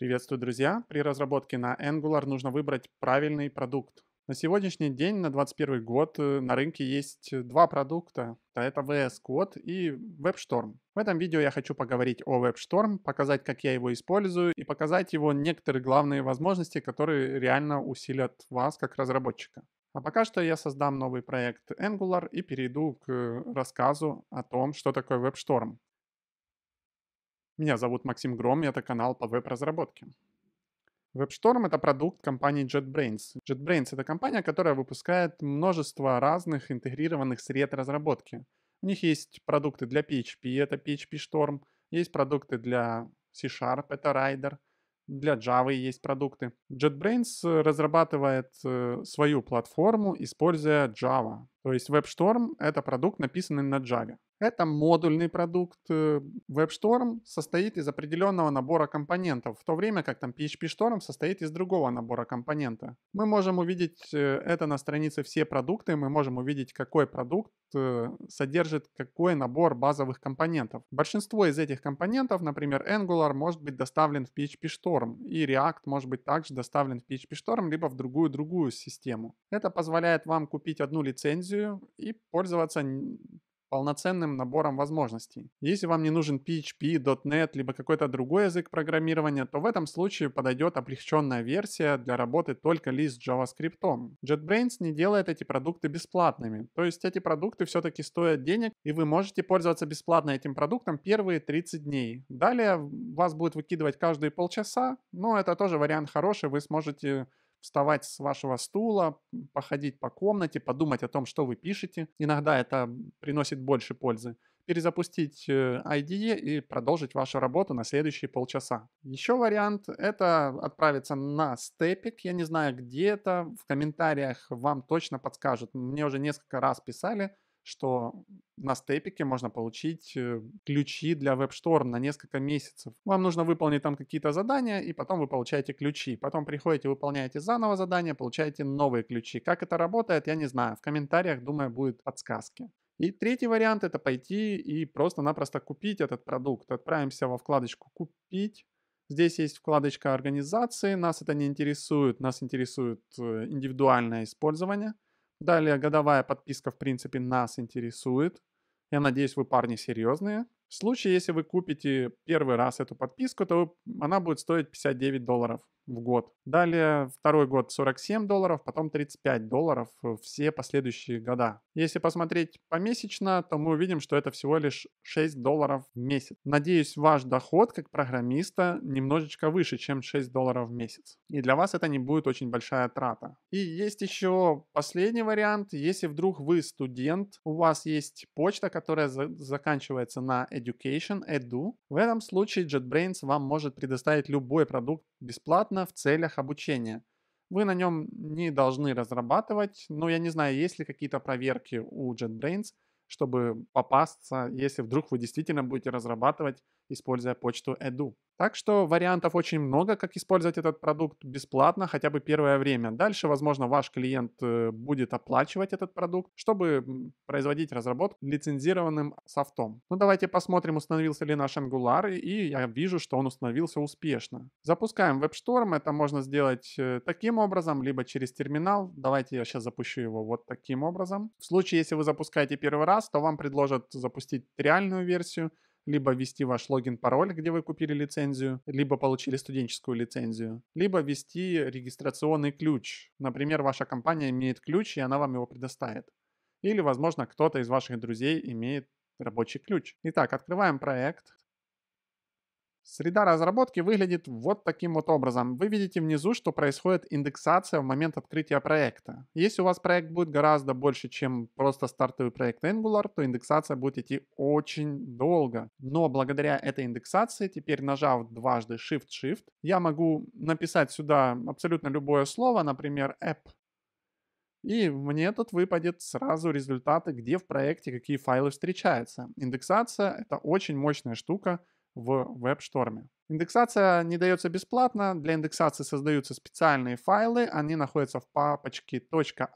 Приветствую, друзья! При разработке на Angular нужно выбрать правильный продукт. На сегодняшний день, на 2021 год, э, на рынке есть э, два продукта. Это VS Code и WebStorm. В этом видео я хочу поговорить о WebStorm, показать, как я его использую и показать его некоторые главные возможности, которые реально усилят вас как разработчика. А пока что я создам новый проект Angular и перейду к рассказу о том, что такое WebStorm. Меня зовут Максим Гром, и это канал по веб-разработке. WebStorm — это продукт компании JetBrains. JetBrains — это компания, которая выпускает множество разных интегрированных сред разработки. У них есть продукты для PHP, это PHP Storm, есть продукты для C-Sharp, это Rider, для Java есть продукты. JetBrains разрабатывает э, свою платформу, используя Java. То есть WebStorm — это продукт, написанный на Java. Это модульный продукт. WebStorm э, состоит из определенного набора компонентов, в то время как там PHP Storm состоит из другого набора компонента. Мы можем увидеть э, это на странице «Все продукты», мы можем увидеть, какой продукт э, содержит какой набор базовых компонентов. Большинство из этих компонентов, например, Angular, может быть доставлен в PHP Storm, и React может быть также доставлен в PHP Storm, либо в другую-другую систему. Это позволяет вам купить одну лицензию и пользоваться полноценным набором возможностей. Если вам не нужен PHP, .NET, либо какой-то другой язык программирования, то в этом случае подойдет облегченная версия для работы только лишь с JavaScript. JetBrains не делает эти продукты бесплатными, то есть эти продукты все-таки стоят денег, и вы можете пользоваться бесплатно этим продуктом первые 30 дней. Далее вас будет выкидывать каждые полчаса, но это тоже вариант хороший, вы сможете вставать с вашего стула, походить по комнате, подумать о том, что вы пишете. Иногда это приносит больше пользы. Перезапустить э, IDE и продолжить вашу работу на следующие полчаса. Еще вариант — это отправиться на степик. Я не знаю, где это. В комментариях вам точно подскажут. Мне уже несколько раз писали, что на степике можно получить э, ключи для WebStorm на несколько месяцев. Вам нужно выполнить там какие-то задания, и потом вы получаете ключи. Потом приходите, выполняете заново задание, получаете новые ключи. Как это работает, я не знаю. В комментариях, думаю, будет подсказки. И третий вариант — это пойти и просто-напросто купить этот продукт. Отправимся во вкладочку «Купить». Здесь есть вкладочка организации, нас это не интересует, нас интересует э, индивидуальное использование — Далее годовая подписка, в принципе, нас интересует. Я надеюсь, вы парни серьезные. В случае, если вы купите первый раз эту подписку, то она будет стоить 59 долларов в год. Далее второй год 47 долларов, потом 35 долларов все последующие года. Если посмотреть помесячно, то мы увидим, что это всего лишь 6 долларов в месяц. Надеюсь, ваш доход как программиста немножечко выше, чем 6 долларов в месяц. И для вас это не будет очень большая трата. И есть еще последний вариант. Если вдруг вы студент, у вас есть почта, которая заканчивается на Education, Edu. В этом случае JetBrains вам может предоставить любой продукт бесплатно в целях обучения. Вы на нем не должны разрабатывать, но я не знаю, есть ли какие-то проверки у JetBrains, чтобы попасться, если вдруг вы действительно будете разрабатывать используя почту Edu. Так что вариантов очень много, как использовать этот продукт бесплатно хотя бы первое время. Дальше, возможно, ваш клиент э, будет оплачивать этот продукт, чтобы производить разработку лицензированным софтом. Ну давайте посмотрим, установился ли наш Angular, и я вижу, что он установился успешно. Запускаем WebStorm, это можно сделать э, таким образом, либо через терминал. Давайте я сейчас запущу его вот таким образом. В случае, если вы запускаете первый раз, то вам предложат запустить реальную версию, либо ввести ваш логин-пароль, где вы купили лицензию, либо получили студенческую лицензию, либо ввести регистрационный ключ. Например, ваша компания имеет ключ, и она вам его предоставит. Или, возможно, кто-то из ваших друзей имеет рабочий ключ. Итак, открываем проект, Среда разработки выглядит вот таким вот образом. Вы видите внизу, что происходит индексация в момент открытия проекта. Если у вас проект будет гораздо больше, чем просто стартовый проект Angular, то индексация будет идти очень долго. Но благодаря этой индексации, теперь нажав дважды Shift-Shift, я могу написать сюда абсолютно любое слово, например, app, и мне тут выпадет сразу результаты, где в проекте какие файлы встречаются. Индексация — это очень мощная штука, в WebStorm. Индексация не дается бесплатно. Для индексации создаются специальные файлы. Они находятся в папочке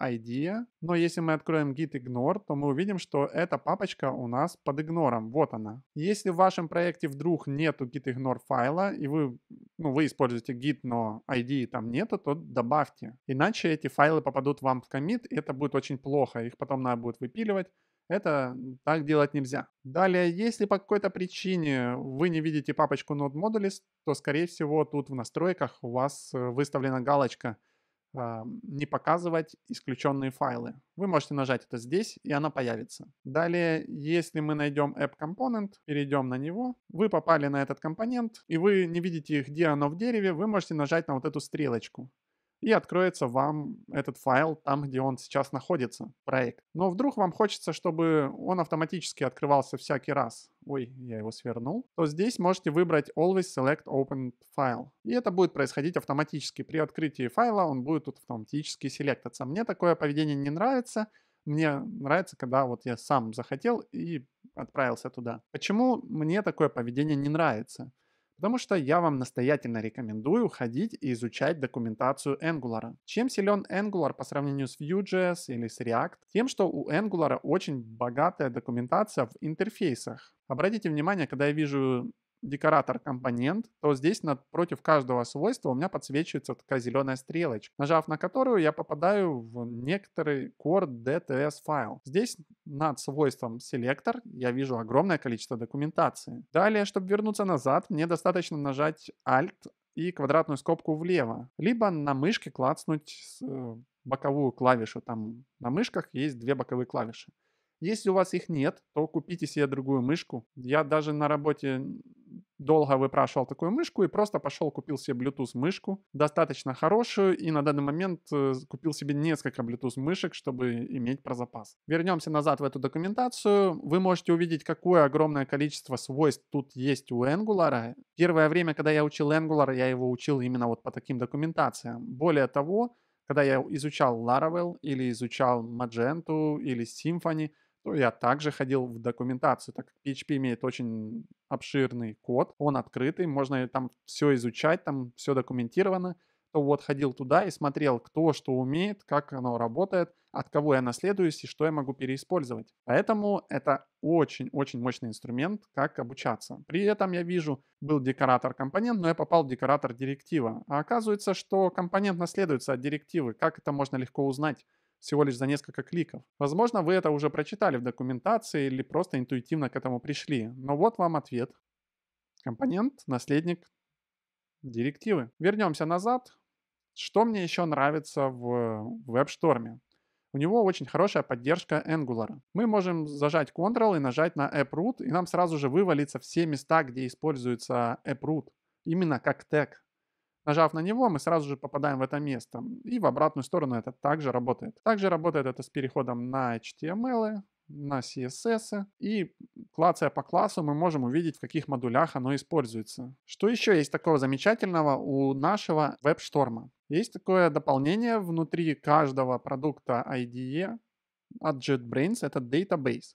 .idea. Но если мы откроем git ignore, то мы увидим, что эта папочка у нас под игнором. Вот она. Если в вашем проекте вдруг нету git ignore файла, и вы, ну, вы используете git, но ID там нету, то добавьте. Иначе эти файлы попадут вам в комит, и это будет очень плохо. Их потом надо будет выпиливать это так делать нельзя. Далее, если по какой-то причине вы не видите папочку Node Modules, то, скорее всего, тут в настройках у вас э, выставлена галочка а, не показывать исключенные файлы. Вы можете нажать это здесь, и она появится. Далее, если мы найдем App Component, перейдем на него, вы попали на этот компонент, и вы не видите, где оно в дереве, вы можете нажать на вот эту стрелочку и откроется вам этот файл там, где он сейчас находится, проект. Но вдруг вам хочется, чтобы он автоматически открывался всякий раз. Ой, я его свернул. То здесь можете выбрать Always Select Open File. И это будет происходить автоматически. При открытии файла он будет тут автоматически селектаться. Мне такое поведение не нравится. Мне нравится, когда вот я сам захотел и отправился туда. Почему мне такое поведение не нравится? Потому что я вам настоятельно рекомендую ходить и изучать документацию Angular. Чем силен Angular по сравнению с Vue.js или с React? Тем, что у Angular очень богатая документация в интерфейсах. Обратите внимание, когда я вижу декоратор-компонент, то здесь напротив каждого свойства у меня подсвечивается такая зеленая стрелочка, нажав на которую я попадаю в некоторый core DTS файл. Здесь над свойством селектор я вижу огромное количество документации. Далее, чтобы вернуться назад, мне достаточно нажать Alt и квадратную скобку влево, либо на мышке клацнуть э, боковую клавишу. Там на мышках есть две боковые клавиши. Если у вас их нет, то купите себе другую мышку. Я даже на работе долго выпрашивал такую мышку и просто пошел купил себе Bluetooth мышку, достаточно хорошую, и на данный момент э, купил себе несколько Bluetooth мышек, чтобы иметь про запас. Вернемся назад в эту документацию. Вы можете увидеть, какое огромное количество свойств тут есть у Angular. Первое время, когда я учил Angular, я его учил именно вот по таким документациям. Более того, когда я изучал Laravel или изучал Magento или Symfony, то ну, я также ходил в документацию, так как PHP имеет очень обширный код, он открытый, можно там все изучать, там все документировано, то вот ходил туда и смотрел, кто что умеет, как оно работает, от кого я наследуюсь и что я могу переиспользовать. Поэтому это очень-очень мощный инструмент, как обучаться. При этом я вижу, был декоратор компонент, но я попал в декоратор директива. А оказывается, что компонент наследуется от директивы. Как это можно легко узнать? всего лишь за несколько кликов. Возможно, вы это уже прочитали в документации или просто интуитивно к этому пришли, но вот вам ответ. Компонент, наследник, директивы. Вернемся назад. Что мне еще нравится в WebStorm? У него очень хорошая поддержка Angular. Мы можем зажать Ctrl и нажать на AppRoot, и нам сразу же вывалится все места, где используется AppRoot, именно как тег. Нажав на него, мы сразу же попадаем в это место. И в обратную сторону это также работает. Также работает это с переходом на HTML, на CSS. И клацая по классу мы можем увидеть, в каких модулях оно используется. Что еще есть такого замечательного у нашего веб Есть такое дополнение внутри каждого продукта IDE от JetBrains, это Database.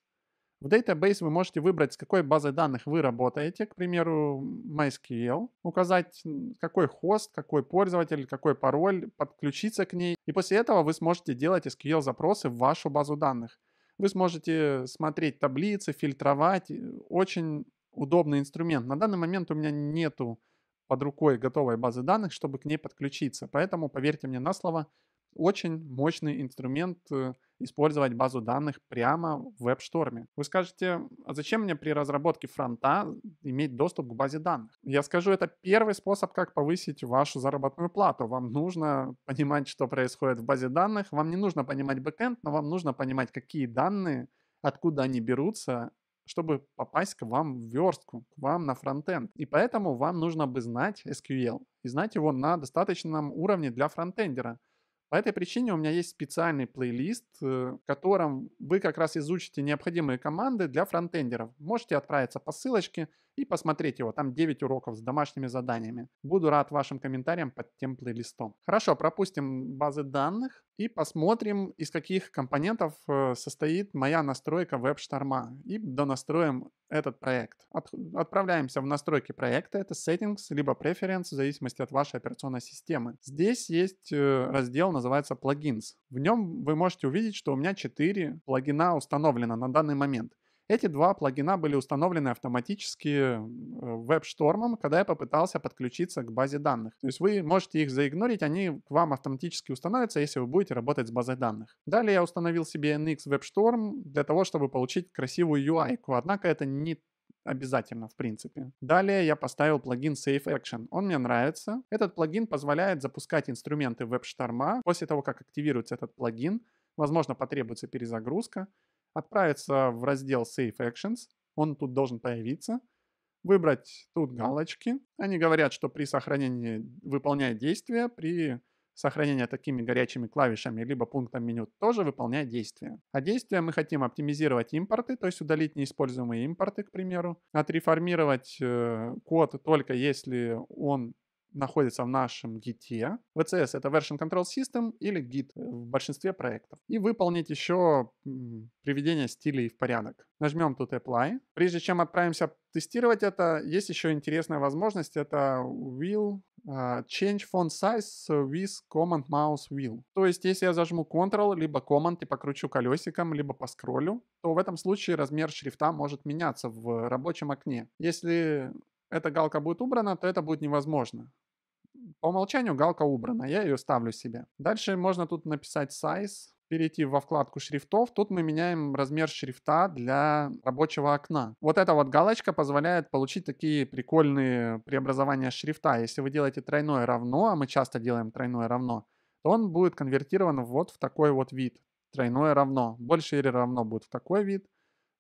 В Database вы можете выбрать, с какой базой данных вы работаете, к примеру, MySQL, указать какой хост, какой пользователь, какой пароль, подключиться к ней, и после этого вы сможете делать SQL-запросы в вашу базу данных. Вы сможете смотреть таблицы, фильтровать, очень удобный инструмент. На данный момент у меня нету под рукой готовой базы данных, чтобы к ней подключиться, поэтому, поверьте мне на слово, очень мощный инструмент, э, использовать базу данных прямо в WebStorm. Вы скажете, а зачем мне при разработке фронта иметь доступ к базе данных? Я скажу, это первый способ, как повысить вашу заработную плату. Вам нужно понимать, что происходит в базе данных. Вам не нужно понимать бэкэнд, но вам нужно понимать, какие данные, откуда они берутся, чтобы попасть к вам в верстку, к вам на фронтенд. И поэтому вам нужно бы знать SQL и знать его на достаточном уровне для фронтендера. По этой причине у меня есть специальный плейлист, э, в котором вы как раз изучите необходимые команды для фронтендеров. Можете отправиться по ссылочке, и посмотреть его. Там 9 уроков с домашними заданиями. Буду рад вашим комментариям под тем плейлистом. Хорошо, пропустим базы данных и посмотрим, из каких компонентов э, состоит моя настройка веб-шторма. И донастроим этот проект. От, отправляемся в настройки проекта. Это Settings, либо Preference, в зависимости от вашей операционной системы. Здесь есть э, раздел, называется Plugins. В нем вы можете увидеть, что у меня 4 плагина установлено на данный момент. Эти два плагина были установлены автоматически веб-штормом, когда я попытался подключиться к базе данных. То есть вы можете их заигнорить, они к вам автоматически установятся, если вы будете работать с базой данных. Далее я установил себе NX WebStorm для того, чтобы получить красивую UI. -ку. Однако это не обязательно, в принципе. Далее я поставил плагин Safe Action. Он мне нравится. Этот плагин позволяет запускать инструменты WebStorm. После того, как активируется этот плагин, возможно, потребуется перезагрузка, отправиться в раздел Save Actions, он тут должен появиться, выбрать тут галочки. Они говорят, что при сохранении выполняет действие, при сохранении такими горячими клавишами либо пунктом меню тоже выполняет действие. А действия мы хотим оптимизировать импорты, то есть удалить неиспользуемые импорты, к примеру, отреформировать э, код только если он находится в нашем Git. VCS — это Version Control System или Git э, в большинстве проектов. И выполнить еще приведение стилей в порядок. Нажмем тут Apply. Прежде чем отправимся тестировать это, есть еще интересная возможность. Это will uh, change font size with command mouse wheel. То есть, если я зажму Ctrl, либо Command и покручу колесиком, либо по скроллю, то в этом случае размер шрифта может меняться в рабочем окне. Если эта галка будет убрана, то это будет невозможно. По умолчанию галка убрана, я ее ставлю себе. Дальше можно тут написать size, перейти во вкладку шрифтов. Тут мы меняем размер шрифта для рабочего окна. Вот эта вот галочка позволяет получить такие прикольные преобразования шрифта. Если вы делаете тройное равно, а мы часто делаем тройное равно, то он будет конвертирован вот в такой вот вид. Тройное равно. Больше или равно будет в такой вид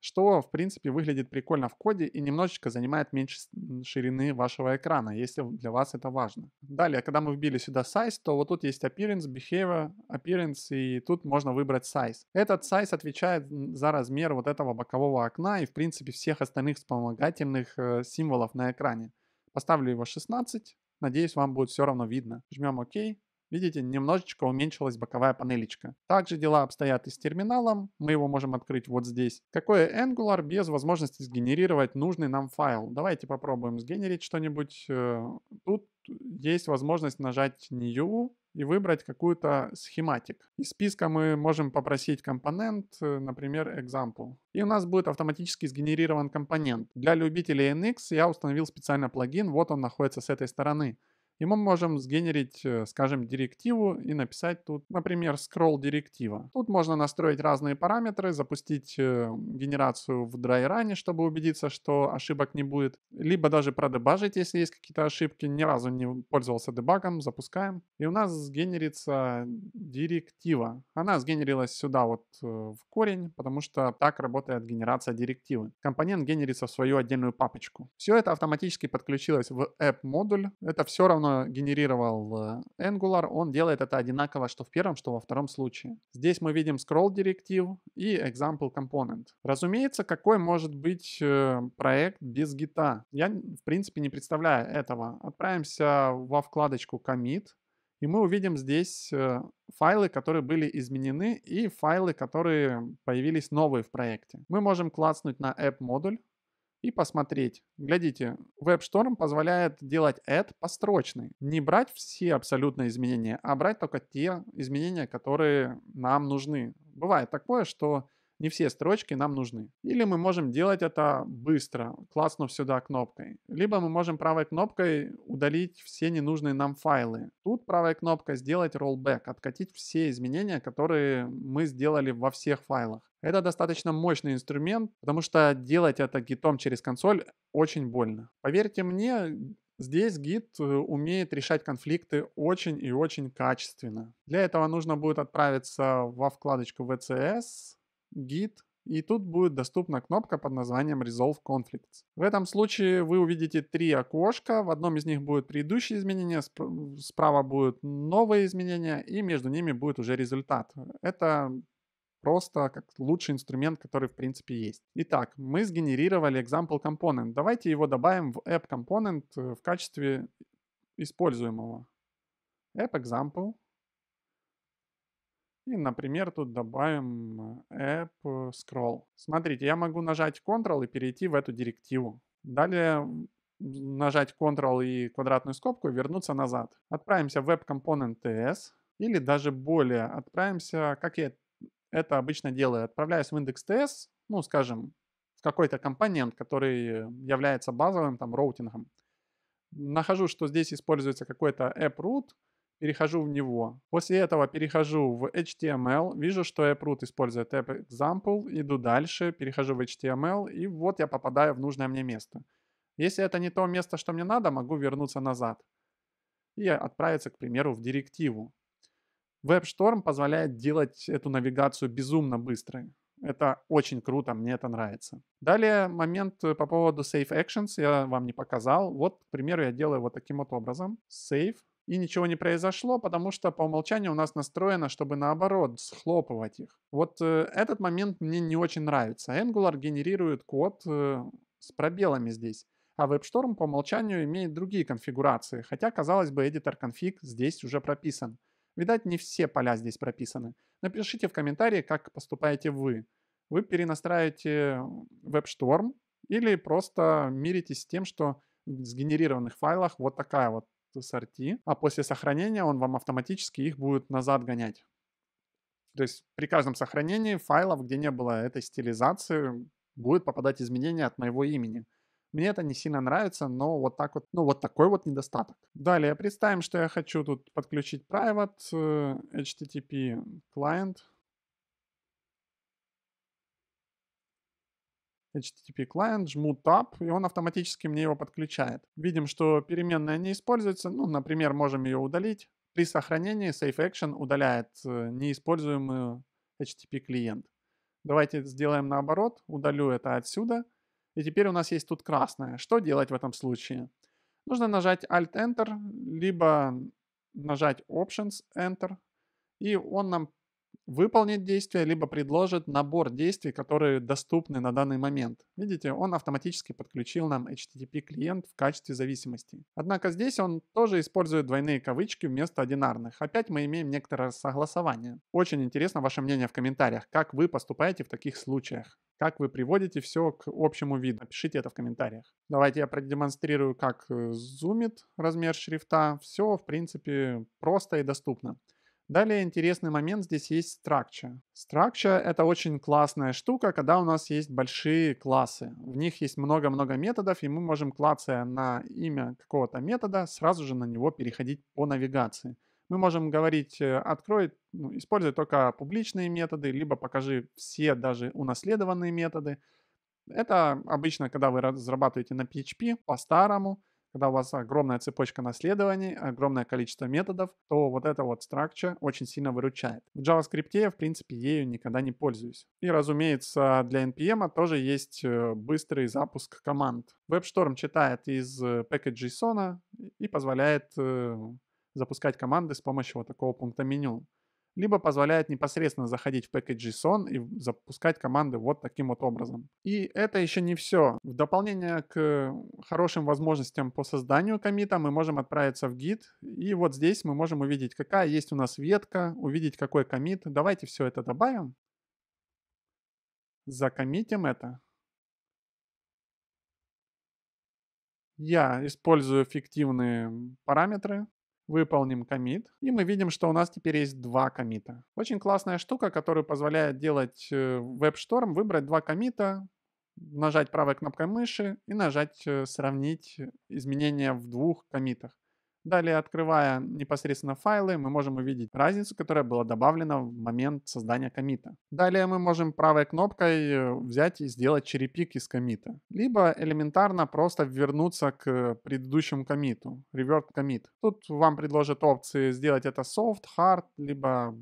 что, в принципе, выглядит прикольно в коде и немножечко занимает меньше ширины вашего экрана, если для вас это важно. Далее, когда мы вбили сюда size, то вот тут есть appearance, behavior, appearance, и тут можно выбрать size. Этот size отвечает за размер вот этого бокового окна и, в принципе, всех остальных вспомогательных э, символов на экране. Поставлю его 16, надеюсь, вам будет все равно видно. Жмем ОК, Видите, немножечко уменьшилась боковая панелечка. Также дела обстоят и с терминалом. Мы его можем открыть вот здесь. Какое Angular без возможности сгенерировать нужный нам файл? Давайте попробуем сгенерить что-нибудь. Э, тут есть возможность нажать New и выбрать какую-то схематик. Из списка мы можем попросить компонент, э, например, example. И у нас будет автоматически сгенерирован компонент. Для любителей NX я установил специально плагин, вот он находится с этой стороны. И мы можем сгенерить, э, скажем, директиву и написать тут, например, scroll директива. Тут можно настроить разные параметры, запустить э, генерацию в драйране, чтобы убедиться, что ошибок не будет. Либо даже продебажить, если есть какие-то ошибки. Ни разу не пользовался дебагом, запускаем. И у нас сгенерится директива. Она сгенерилась сюда вот э, в корень, потому что так работает генерация директивы. Компонент генерится в свою отдельную папочку. Все это автоматически подключилось в app модуль. Это все равно генерировал Angular, он делает это одинаково, что в первом, что во втором случае. Здесь мы видим scroll директив и example component. Разумеется, какой может быть э, проект без гита? Я, в принципе, не представляю этого. Отправимся во вкладочку commit, и мы увидим здесь э, файлы, которые были изменены и файлы, которые появились новые в проекте. Мы можем клацнуть на app модуль и посмотреть. Глядите, WebStorm позволяет делать add построчный. Не брать все абсолютно изменения, а брать только те изменения, которые нам нужны. Бывает такое, что не все строчки нам нужны. Или мы можем делать это быстро, класснув сюда кнопкой. Либо мы можем правой кнопкой удалить все ненужные нам файлы. Тут правой кнопкой сделать rollback, откатить все изменения, которые мы сделали во всех файлах. Это достаточно мощный инструмент, потому что делать это гитом через консоль очень больно. Поверьте мне, Здесь гид э, умеет решать конфликты очень и очень качественно. Для этого нужно будет отправиться во вкладочку VCS, Git, и тут будет доступна кнопка под названием Resolve Conflicts. В этом случае вы увидите три окошка, в одном из них будут предыдущие изменения, справа будут новые изменения, и между ними будет уже результат. Это просто как лучший инструмент, который в принципе есть. Итак, мы сгенерировали example component. Давайте его добавим в app component э, в качестве используемого. app example и, например, тут добавим э, app э, scroll. Смотрите, я могу нажать Ctrl и перейти в эту директиву. Далее нажать Ctrl и квадратную скобку и вернуться назад. Отправимся в Web Component TS или даже более отправимся, как я это обычно делаю. Отправляюсь в индекс TS, ну, скажем, в какой-то компонент, который является базовым там роутингом. Нахожу, что здесь используется какой-то app root, перехожу в него. После этого перехожу в HTML, вижу, что Uproot использует App Example, иду дальше, перехожу в HTML, и вот я попадаю в нужное мне место. Если это не то место, что мне надо, могу вернуться назад и отправиться, к примеру, в директиву. WebStorm позволяет делать эту навигацию безумно быстрой. Это очень круто, мне это нравится. Далее момент по поводу Save Actions я вам не показал. Вот, к примеру, я делаю вот таким вот образом. Save и ничего не произошло, потому что по умолчанию у нас настроено, чтобы наоборот схлопывать их. Вот э, этот момент мне не очень нравится. Angular генерирует код э, с пробелами здесь, а WebStorm по умолчанию имеет другие конфигурации, хотя, казалось бы, editor config здесь уже прописан. Видать, не все поля здесь прописаны. Напишите в комментарии, как поступаете вы. Вы перенастраиваете WebStorm или просто миритесь с тем, что в сгенерированных файлах вот такая вот сорти, а после сохранения он вам автоматически их будет назад гонять. То есть при каждом сохранении файлов, где не было этой стилизации, будет попадать изменение от моего имени. Мне это не сильно нравится, но вот так вот, ну вот такой вот недостаток. Далее представим, что я хочу тут подключить private, э, http client, HTTP client, жму Tab, и он автоматически мне его подключает. Видим, что переменная не используется, ну, например, можем ее удалить. При сохранении safe action удаляет э, неиспользуемую HTTP клиент. Давайте сделаем наоборот, удалю это отсюда. И теперь у нас есть тут красное. Что делать в этом случае? Нужно нажать Alt-Enter, либо нажать Options Enter, и он нам выполнить действие, либо предложит набор действий, которые доступны на данный момент. Видите, он автоматически подключил нам HTTP клиент в качестве зависимости. Однако здесь он тоже использует двойные кавычки вместо одинарных. Опять мы имеем некоторое согласование. Очень интересно ваше мнение в комментариях, как вы поступаете в таких случаях. Как вы приводите все к общему виду? Напишите это в комментариях. Давайте я продемонстрирую, как э, зумит размер шрифта. Все, в принципе, просто и доступно. Далее интересный момент здесь есть structure. Structure — это очень классная штука, когда у нас есть большие классы. В них есть много-много методов, и мы можем, клацая на имя какого-то метода, сразу же на него переходить по навигации. Мы можем говорить э, «открой», ну, используй только публичные методы, либо покажи все даже унаследованные методы. Это обычно, когда вы разрабатываете на PHP по-старому, когда у вас огромная цепочка наследований, огромное количество методов, то вот эта вот structure очень сильно выручает. В JavaScript я, в принципе, ею никогда не пользуюсь. И, разумеется, для NPM тоже есть э, быстрый запуск команд. WebStorm читает из package.json э, и позволяет э, запускать команды с помощью вот такого пункта меню либо позволяет непосредственно заходить в JSON и запускать команды вот таким вот образом. И это еще не все. В дополнение к хорошим возможностям по созданию комита мы можем отправиться в Git, и вот здесь мы можем увидеть, какая есть у нас ветка, увидеть, какой комит. Давайте все это добавим. Закоммитим это. Я использую фиктивные параметры, выполним комит, и мы видим, что у нас теперь есть два комита. Очень классная штука, которая позволяет делать WebStorm, э, выбрать два комита, нажать правой кнопкой мыши и нажать э, «Сравнить изменения в двух комитах». Далее, открывая непосредственно файлы, мы можем увидеть разницу, которая была добавлена в момент создания комита. Далее мы можем правой кнопкой э, взять и сделать черепик из комита. Либо элементарно просто вернуться к предыдущему комиту, revert commit. Тут вам предложат опции сделать это soft, hard, либо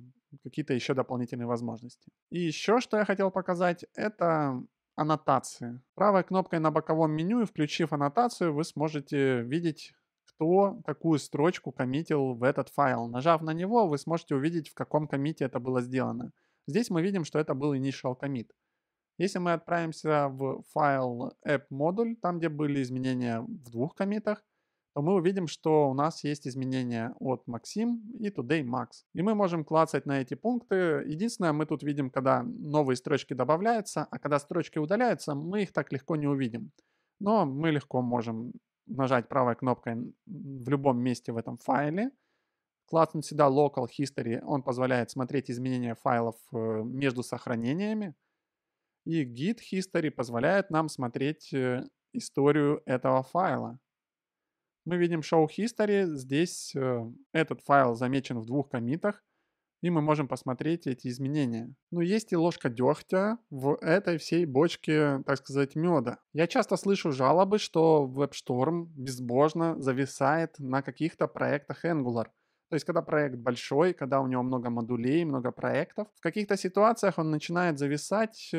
какие-то еще дополнительные возможности. И еще что я хотел показать, это аннотации. Правой кнопкой на боковом меню и включив аннотацию, вы сможете видеть кто такую строчку коммитил в этот файл. Нажав на него, вы сможете увидеть, в каком коммите это было сделано. Здесь мы видим, что это был initial commit. Если мы отправимся в файл app-модуль, там, где были изменения в двух комитах, то мы увидим, что у нас есть изменения от Максим и Today Max. И мы можем клацать на эти пункты. Единственное, мы тут видим, когда новые строчки добавляются, а когда строчки удаляются, мы их так легко не увидим. Но мы легко можем нажать правой кнопкой в любом месте в этом файле. Клацнуть сюда Local History, он позволяет смотреть изменения файлов э, между сохранениями. И Git History позволяет нам смотреть э, историю этого файла. Мы видим Show History, здесь э, этот файл замечен в двух комитах – и мы можем посмотреть эти изменения. Но есть и ложка дегтя в этой всей бочке, так сказать, меда. Я часто слышу жалобы, что WebStorm безбожно зависает на каких-то проектах Angular. То есть, когда проект большой, когда у него много модулей, много проектов, в каких-то ситуациях он начинает зависать, э,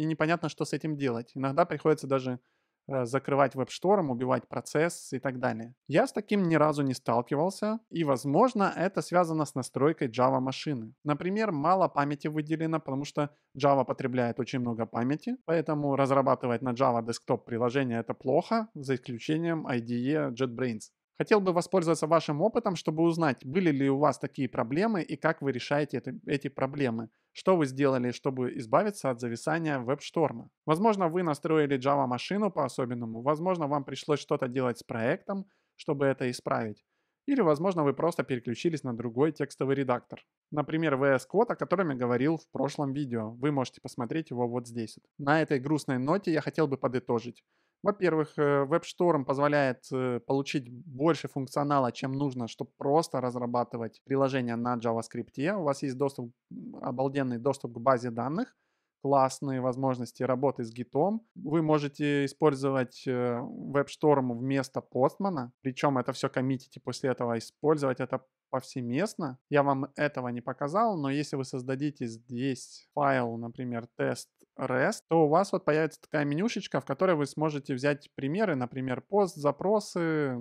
и непонятно, что с этим делать. Иногда приходится даже Э, закрывать веб-шторм, убивать процесс и так далее. Я с таким ни разу не сталкивался, и, возможно, это связано с настройкой Java машины. Например, мало памяти выделено, потому что Java потребляет очень много памяти, поэтому разрабатывать на Java десктоп приложение это плохо, за исключением IDE JetBrains. Хотел бы воспользоваться вашим опытом, чтобы узнать, были ли у вас такие проблемы и как вы решаете это, эти проблемы. Что вы сделали, чтобы избавиться от зависания веб-шторма? Возможно, вы настроили Java-машину по-особенному, возможно, вам пришлось что-то делать с проектом, чтобы это исправить. Или, возможно, вы просто переключились на другой текстовый редактор. Например, VS Code, о котором я говорил в прошлом видео. Вы можете посмотреть его вот здесь. На этой грустной ноте я хотел бы подытожить. Во-первых, WebStorm э, позволяет э, получить больше функционала, чем нужно, чтобы просто разрабатывать приложение на JavaScript. У вас есть доступ, обалденный доступ к базе данных, классные возможности работы с гитом. Вы можете использовать WebStorm э, вместо Postman, причем это все коммитите после этого, использовать это повсеместно. Я вам этого не показал, но если вы создадите здесь файл, например, тест REST, то у вас вот появится такая менюшечка, в которой вы сможете взять примеры, например, пост, запросы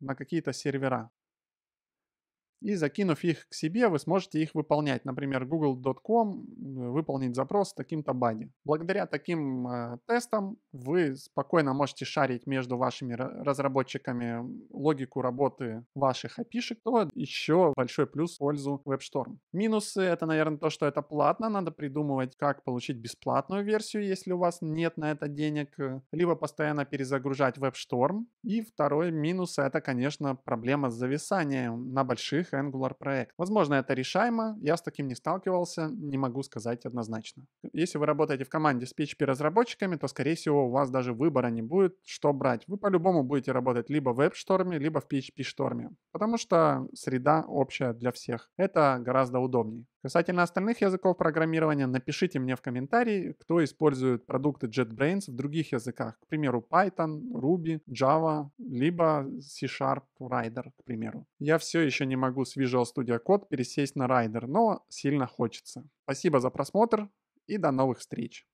на какие-то сервера и закинув их к себе, вы сможете их выполнять. Например, google.com э, выполнить запрос с таким-то бади. Благодаря таким э, тестам вы спокойно можете шарить между вашими разработчиками логику работы ваших api то еще большой плюс в пользу WebStorm. Минусы — это, наверное, то, что это платно, надо придумывать, как получить бесплатную версию, если у вас нет на это денег, э, либо постоянно перезагружать WebStorm. И второй минус — это, конечно, проблема с зависанием на больших Angular проект. Возможно, это решаемо, я с таким не сталкивался, не могу сказать однозначно. Если вы работаете в команде с PHP-разработчиками, то, скорее всего, у вас даже выбора не будет, что брать. Вы по-любому будете работать либо в WebStorm, либо в PHP-шторме, потому что среда общая для всех. Это гораздо удобнее. Касательно остальных языков программирования, напишите мне в комментарии, кто использует продукты JetBrains в других языках, к примеру, Python, Ruby, Java, либо C-Sharp Rider, к примеру. Я все еще не могу с Visual Studio Code пересесть на Rider, но сильно хочется. Спасибо за просмотр и до новых встреч!